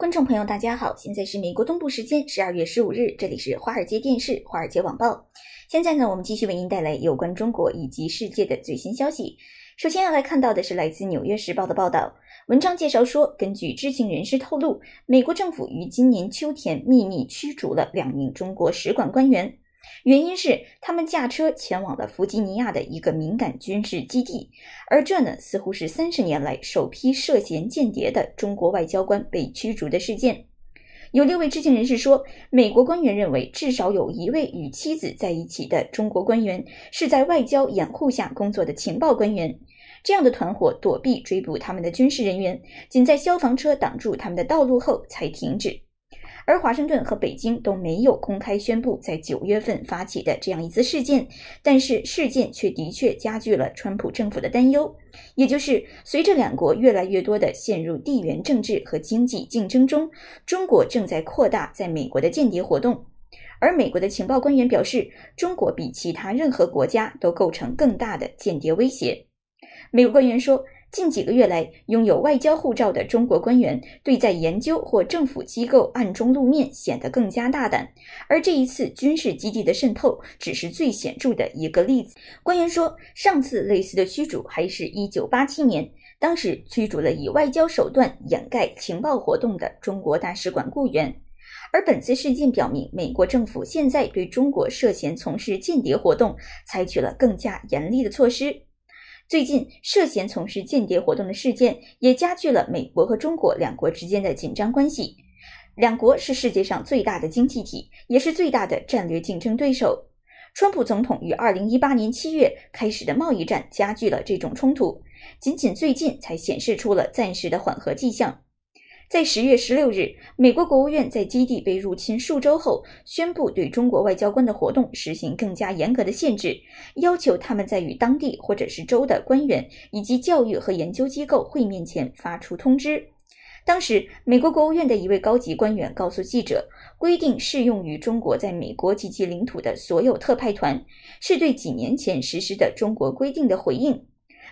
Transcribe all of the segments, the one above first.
观众朋友，大家好，现在是美国东部时间十二月十五日，这里是华尔街电视、华尔街网报。现在呢，我们继续为您带来有关中国以及世界的最新消息。首先要来看到的是来自《纽约时报》的报道，文章介绍说，根据知情人士透露，美国政府于今年秋天秘密驱逐了两名中国使馆官员。原因是他们驾车前往了弗吉尼亚的一个敏感军事基地，而这呢似乎是三十年来首批涉嫌间谍的中国外交官被驱逐的事件。有六位知情人士说，美国官员认为至少有一位与妻子在一起的中国官员是在外交掩护下工作的情报官员。这样的团伙躲避追捕他们的军事人员，仅在消防车挡住他们的道路后才停止。而华盛顿和北京都没有公开宣布在九月份发起的这样一次事件，但是事件却的确加剧了川普政府的担忧。也就是随着两国越来越多的陷入地缘政治和经济竞争中，中国正在扩大在美国的间谍活动。而美国的情报官员表示，中国比其他任何国家都构成更大的间谍威胁。美国官员说。近几个月来，拥有外交护照的中国官员对在研究或政府机构暗中露面显得更加大胆。而这一次军事基地的渗透只是最显著的一个例子。官员说，上次类似的驱逐还是一九八七年，当时驱逐了以外交手段掩盖情报活动的中国大使馆雇员。而本次事件表明，美国政府现在对中国涉嫌从事间谍活动采取了更加严厉的措施。最近涉嫌从事间谍活动的事件也加剧了美国和中国两国之间的紧张关系。两国是世界上最大的经济体，也是最大的战略竞争对手。川普总统于2018年7月开始的贸易战加剧了这种冲突，仅仅最近才显示出了暂时的缓和迹象。在十月十六日，美国国务院在基地被入侵数周后，宣布对中国外交官的活动实行更加严格的限制，要求他们在与当地或者是州的官员以及教育和研究机构会面前发出通知。当时，美国国务院的一位高级官员告诉记者，规定适用于中国在美国及其领土的所有特派团，是对几年前实施的中国规定的回应。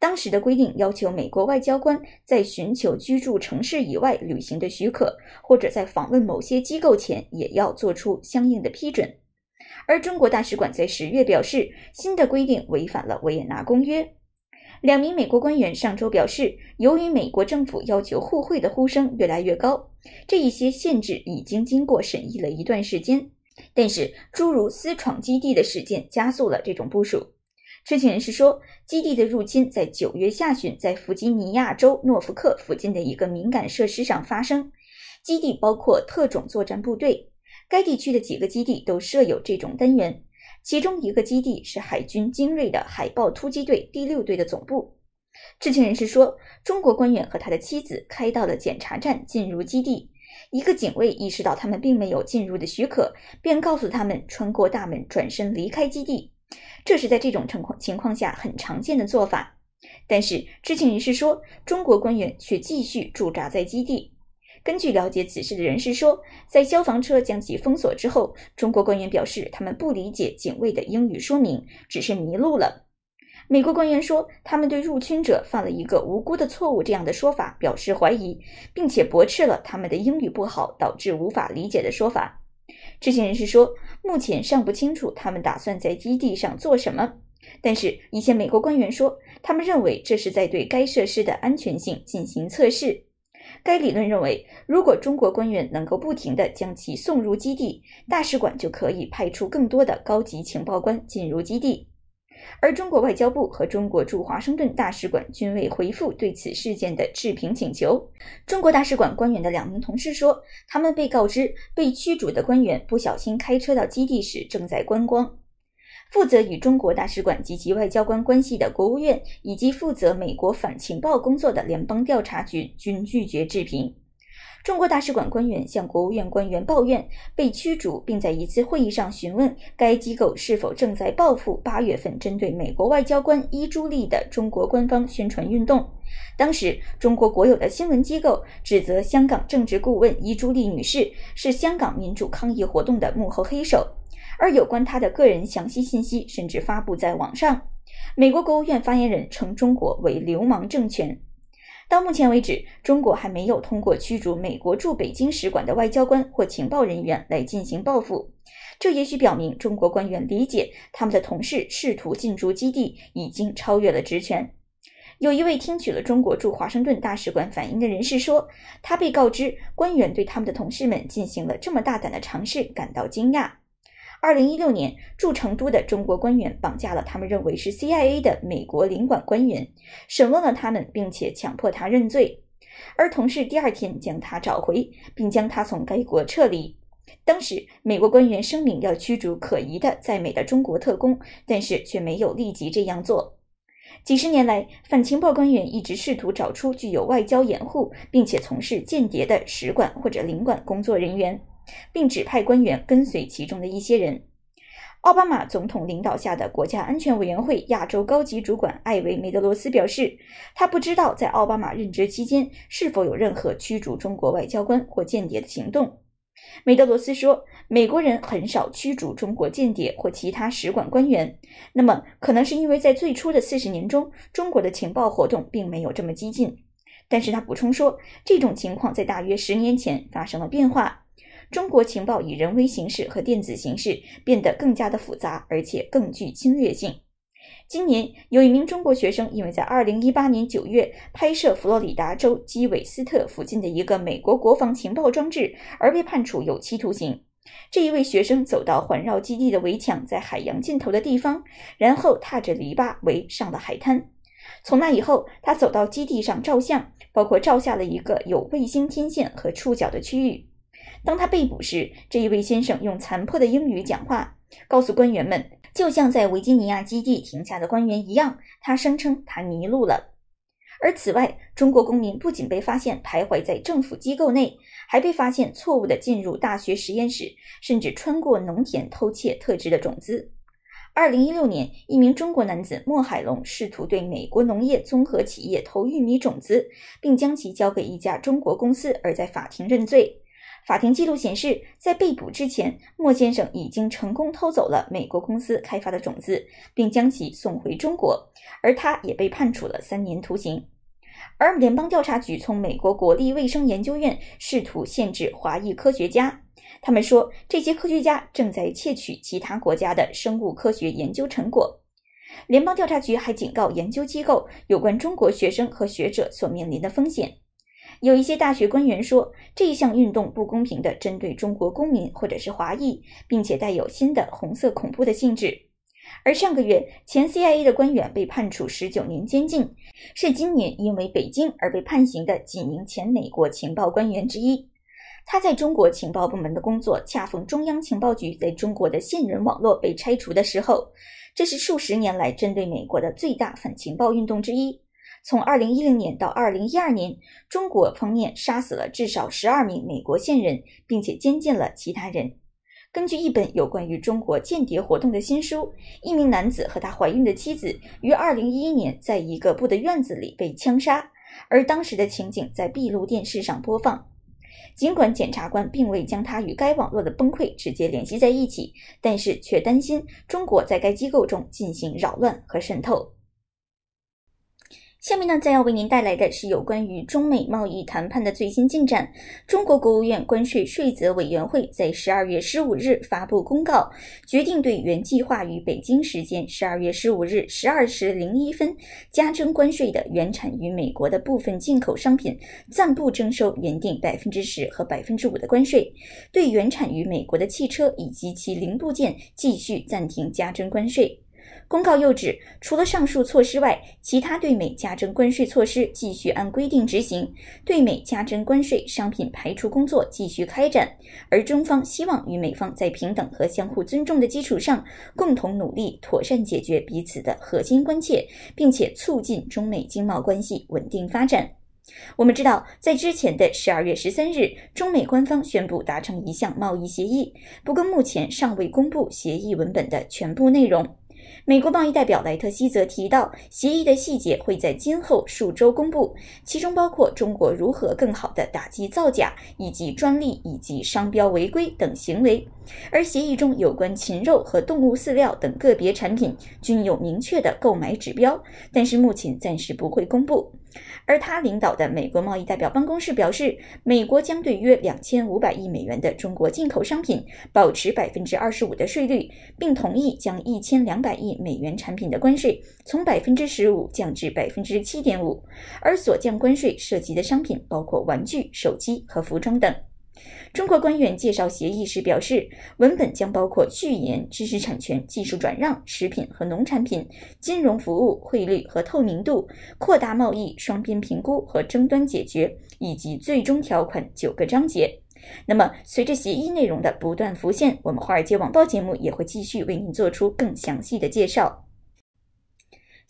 当时的规定要求美国外交官在寻求居住城市以外旅行的许可，或者在访问某些机构前，也要做出相应的批准。而中国大使馆在十月表示，新的规定违反了维也纳公约。两名美国官员上周表示，由于美国政府要求互惠的呼声越来越高，这一些限制已经经过审议了一段时间。但是，诸如私闯基地的事件加速了这种部署。知情人士说，基地的入侵在九月下旬，在弗吉尼亚州诺福克附近的一个敏感设施上发生。基地包括特种作战部队，该地区的几个基地都设有这种单元。其中一个基地是海军精锐的海豹突击队第六队的总部。知情人士说，中国官员和他的妻子开到了检查站，进入基地。一个警卫意识到他们并没有进入的许可，便告诉他们穿过大门，转身离开基地。这是在这种情况情况下很常见的做法，但是知情人士说，中国官员却继续驻扎在基地。根据了解此事的人士说，在消防车将其封锁之后，中国官员表示他们不理解警卫的英语说明，只是迷路了。美国官员说，他们对入侵者犯了一个无辜的错误这样的说法表示怀疑，并且驳斥了他们的英语不好导致无法理解的说法。知情人士说，目前尚不清楚他们打算在基地上做什么。但是，一些美国官员说，他们认为这是在对该设施的安全性进行测试。该理论认为，如果中国官员能够不停地将其送入基地，大使馆就可以派出更多的高级情报官进入基地。而中国外交部和中国驻华盛顿大使馆均未回复对此事件的置评请求。中国大使馆官员的两名同事说，他们被告知被驱逐的官员不小心开车到基地时正在观光。负责与中国大使馆及其外交官关系的国务院，以及负责美国反情报工作的联邦调查局均拒绝置评。中国大使馆官员向国务院官员抱怨被驱逐，并在一次会议上询问该机构是否正在报复八月份针对美国外交官伊朱丽的中国官方宣传运动。当时，中国国有的新闻机构指责香港政治顾问伊朱利女士是香港民主抗议活动的幕后黑手，而有关她的个人详细信息甚至发布在网上。美国国务院发言人称中国为“流氓政权”。到目前为止，中国还没有通过驱逐美国驻北京使馆的外交官或情报人员来进行报复。这也许表明中国官员理解他们的同事试图进驻基地已经超越了职权。有一位听取了中国驻华盛顿大使馆反映的人士说，他被告知官员对他们的同事们进行了这么大胆的尝试感到惊讶。二零一六年，驻成都的中国官员绑架了他们认为是 CIA 的美国领馆官员，审问了他们，并且强迫他认罪。而同事第二天将他找回，并将他从该国撤离。当时，美国官员声明要驱逐可疑的在美的中国特工，但是却没有立即这样做。几十年来，反情报官员一直试图找出具有外交掩护并且从事间谍的使馆或者领馆工作人员。并指派官员跟随其中的一些人。奥巴马总统领导下的国家安全委员会亚洲高级主管艾维·梅德罗斯表示，他不知道在奥巴马任职期间是否有任何驱逐中国外交官或间谍的行动。梅德罗斯说，美国人很少驱逐中国间谍或其他使馆官员，那么可能是因为在最初的四十年中，中国的情报活动并没有这么激进。但是他补充说，这种情况在大约十年前发生了变化。中国情报以人为形式和电子形式变得更加的复杂，而且更具侵略性。今年，有一名中国学生因为在2018年9月拍摄佛罗里达州基韦斯特附近的一个美国国防情报装置而被判处有期徒刑。这一位学生走到环绕基地的围墙在海洋尽头的地方，然后踏着篱笆围上了海滩。从那以后，他走到基地上照相，包括照下了一个有卫星天线和触角的区域。当他被捕时，这一位先生用残破的英语讲话，告诉官员们，就像在维吉尼亚基地停下的官员一样，他声称他迷路了。而此外，中国公民不仅被发现徘徊在政府机构内，还被发现错误地进入大学实验室，甚至穿过农田偷窃特制的种子。二零一六年，一名中国男子莫海龙试图对美国农业综合企业偷玉米种子，并将其交给一家中国公司，而在法庭认罪。法庭记录显示，在被捕之前，莫先生已经成功偷走了美国公司开发的种子，并将其送回中国，而他也被判处了三年徒刑。而联邦调查局从美国国立卫生研究院试图限制华裔科学家，他们说这些科学家正在窃取其他国家的生物科学研究成果。联邦调查局还警告研究机构有关中国学生和学者所面临的风险。有一些大学官员说，这一项运动不公平地针对中国公民或者是华裔，并且带有新的红色恐怖的性质。而上个月，前 CIA 的官员被判处十九年监禁，是今年因为北京而被判刑的几名前美国情报官员之一。他在中国情报部门的工作恰逢中央情报局在中国的线人网络被拆除的时候，这是数十年来针对美国的最大反情报运动之一。从2010年到2012年，中国方面杀死了至少12名美国线人，并且监禁了其他人。根据一本有关于中国间谍活动的新书，一名男子和他怀孕的妻子于2011年在一个部的院子里被枪杀，而当时的情景在闭路电视上播放。尽管检察官并未将他与该网络的崩溃直接联系在一起，但是却担心中国在该机构中进行扰乱和渗透。下面呢，再要为您带来的是有关于中美贸易谈判的最新进展。中国国务院关税税则委员会在十二月十五日发布公告，决定对原计划于北京时间十二月十五日十二时零一分加征关税的原产于美国的部分进口商品，暂不征收原定百分之十和百分之五的关税；对原产于美国的汽车以及其零部件，继续暂停加征关税。公告又指，除了上述措施外，其他对美加征关税措施继续按规定执行；对美加征关税商品排除工作继续开展。而中方希望与美方在平等和相互尊重的基础上，共同努力，妥善解决彼此的核心关切，并且促进中美经贸关系稳定发展。我们知道，在之前的十二月十三日，中美官方宣布达成一项贸易协议，不过目前尚未公布协议文本的全部内容。美国贸易代表莱特希则提到，协议的细节会在今后数周公布，其中包括中国如何更好地打击造假以及专利以及商标违规等行为。而协议中有关禽肉和动物饲料等个别产品均有明确的购买指标，但是目前暂时不会公布。而他领导的美国贸易代表办公室表示，美国将对约两千五百亿美元的中国进口商品保持百分之二十五的税率，并同意将一千两百亿美元产品的关税从百分之十五降至百分之七点五，而所降关税涉及的商品包括玩具、手机和服装等。中国官员介绍协议时表示，文本将包括序言、知识产权、技术转让、食品和农产品、金融服务、汇率和透明度、扩大贸易、双边评估和争端解决以及最终条款九个章节。那么，随着协议内容的不断浮现，我们华尔街网报节目也会继续为您做出更详细的介绍。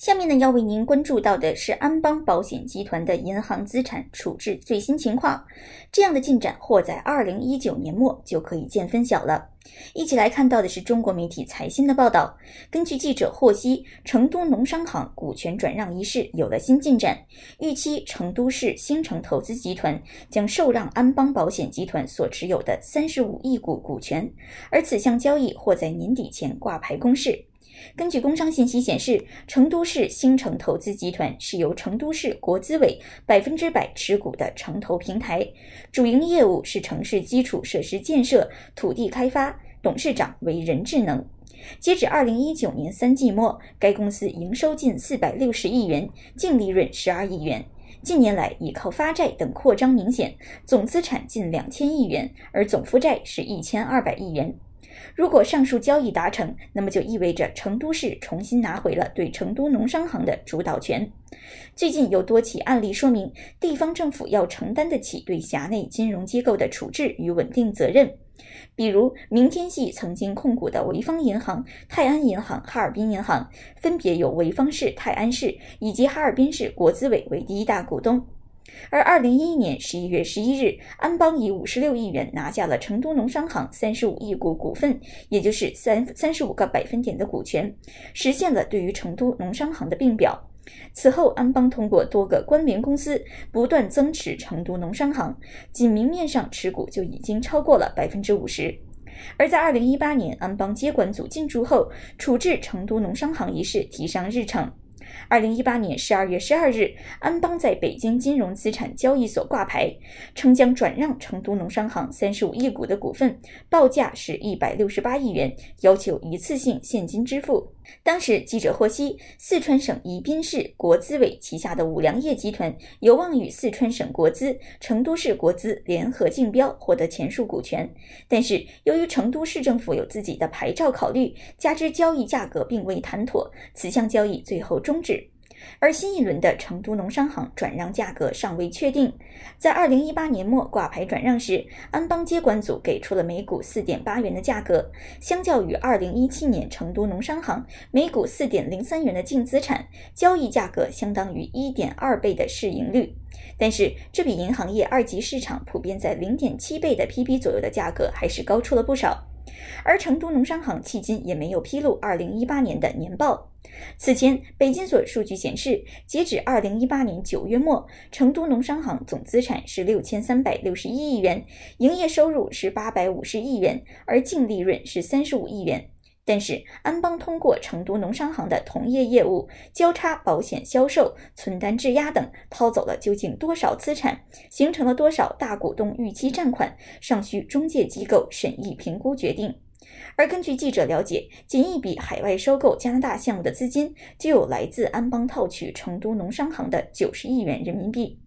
下面呢要为您关注到的是安邦保险集团的银行资产处置最新情况，这样的进展或在二零一九年末就可以见分晓了。一起来看到的是中国媒体财新的报道，根据记者获悉，成都农商行股权转让一事有了新进展，预期成都市兴城投资集团将受让安邦保险集团所持有的三十五亿股股权，而此项交易或在年底前挂牌公示。根据工商信息显示，成都市兴城投资集团是由成都市国资委百分之百持股的城投平台，主营业务是城市基础设施建设、土地开发，董事长为任智能。截止二零一九年三季末，该公司营收近四百六十亿元，净利润十二亿元。近年来，依靠发债等扩张明显，总资产近两千亿元，而总负债是一千二百亿元。如果上述交易达成，那么就意味着成都市重新拿回了对成都农商行的主导权。最近有多起案例说明，地方政府要承担得起对辖内金融机构的处置与稳定责任。比如，明天系曾经控股的潍坊银行、泰安银行、哈尔滨银行，分别由潍坊市、泰安市以及哈尔滨市国资委为第一大股东。而二零一一年十一月十一日，安邦以五十六亿元拿下了成都农商行三十五亿股股份，也就是三三十五个百分点的股权，实现了对于成都农商行的并表。此后，安邦通过多个关联公司不断增持成都农商行，仅明面上持股就已经超过了百分之五十。而在二零一八年，安邦接管组进驻后，处置成都农商行一事提上日程。二零一八年十二月十二日，安邦在北京金融资产交易所挂牌，称将转让成都农商行三十五亿股的股份，报价是一百六十八亿元，要求一次性现金支付。当时，记者获悉，四川省宜宾市国资委旗下的五粮液集团有望与四川省国资、成都市国资联合竞标，获得前述股权。但是，由于成都市政府有自己的牌照考虑，加之交易价格并未谈妥，此项交易最后终止。而新一轮的成都农商行转让价格尚未确定，在二零一八年末挂牌转让时，安邦接管组给出了每股四点八元的价格，相较于二零一七年成都农商行每股四点零三元的净资产，交易价格相当于一点二倍的市盈率。但是，这比银行业二级市场普遍在零点七倍的 P/B 左右的价格还是高出了不少。而成都农商行迄今也没有披露二零一八年的年报。此前，北京所数据显示，截止二零一八年九月末，成都农商行总资产是六千三百六十一亿元，营业收入是八百五十亿元，而净利润是三十五亿元。但是，安邦通过成都农商行的同业业务、交叉保险销售、存单质押等，掏走了究竟多少资产，形成了多少大股东逾期占款，尚需中介机构审议评估决定。而根据记者了解，仅一笔海外收购加拿大项目的资金，就有来自安邦套取成都农商行的九十亿元人民币。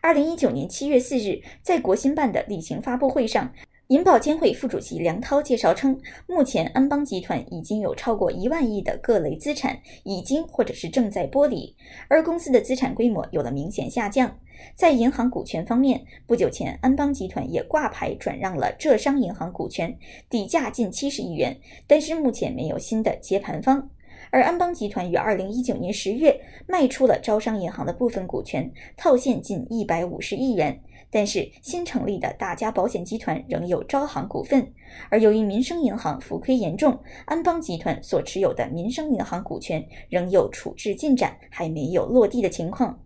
二零一九年七月四日，在国新办的例行发布会上。银保监会副主席梁涛介绍称，目前安邦集团已经有超过一万亿的各类资产已经或者是正在剥离，而公司的资产规模有了明显下降。在银行股权方面，不久前安邦集团也挂牌转让了浙商银行股权，底价近七十亿元，但是目前没有新的接盘方。而安邦集团于二零一九年十月卖出了招商银行的部分股权，套现近一百五十亿元。但是新成立的大家保险集团仍有招行股份，而由于民生银行浮亏严重，安邦集团所持有的民生银行股权仍有处置进展，还没有落地的情况。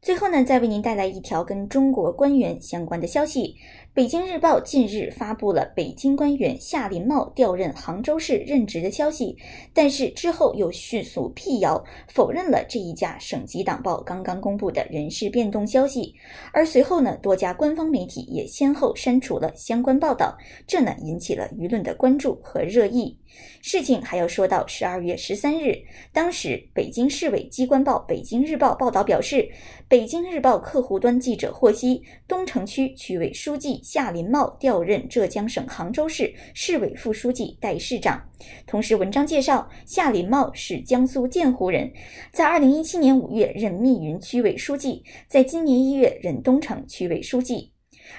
最后呢，再为您带来一条跟中国官员相关的消息。北京日报近日发布了北京官员夏林茂调任杭州市任职的消息，但是之后又迅速辟谣，否认了这一家省级党报刚刚公布的人事变动消息。而随后呢，多家官方媒体也先后删除了相关报道，这呢引起了舆论的关注和热议。事情还要说到十二月十三日，当时北京市委机关报《北京日报》报道表示。北京日报客户端记者获悉，东城区区委书记夏林茂调任浙江省杭州市市委副书记、代市长。同时，文章介绍，夏林茂是江苏建湖人，在二零一七年五月任密云区委书记，在今年一月任东城区委书记。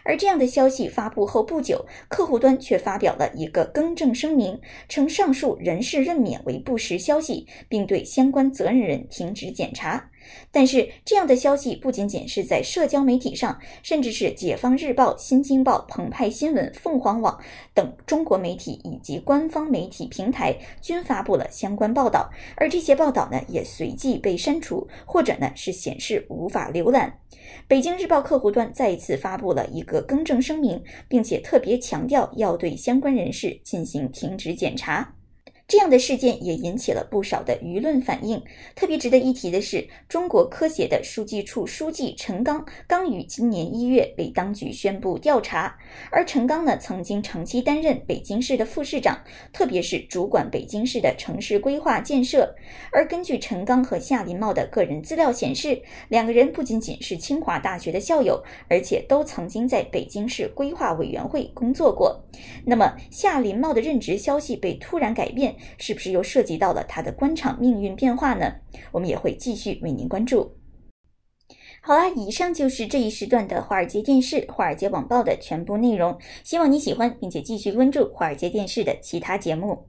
而这样的消息发布后不久，客户端却发表了一个更正声明，称上述人事任免为不实消息，并对相关责任人停职检查。但是，这样的消息不仅仅是在社交媒体上，甚至是《解放日报》《新京报》《澎湃新闻》《凤凰网》等中国媒体以及官方媒体平台均发布了相关报道，而这些报道呢，也随即被删除或者呢是显示无法浏览。《北京日报》客户端再一次发布了一个更正声明，并且特别强调要对相关人士进行停职检查。这样的事件也引起了不少的舆论反应。特别值得一提的是，中国科协的书记处书记陈刚刚于今年一月被当局宣布调查。而陈刚呢，曾经长期担任北京市的副市长，特别是主管北京市的城市规划建设。而根据陈刚和夏林茂的个人资料显示，两个人不仅仅是清华大学的校友，而且都曾经在北京市规划委员会工作过。那么，夏林茂的任职消息被突然改变。是不是又涉及到了他的官场命运变化呢？我们也会继续为您关注。好啦，以上就是这一时段的华尔街电视、华尔街网报的全部内容，希望你喜欢，并且继续关注华尔街电视的其他节目。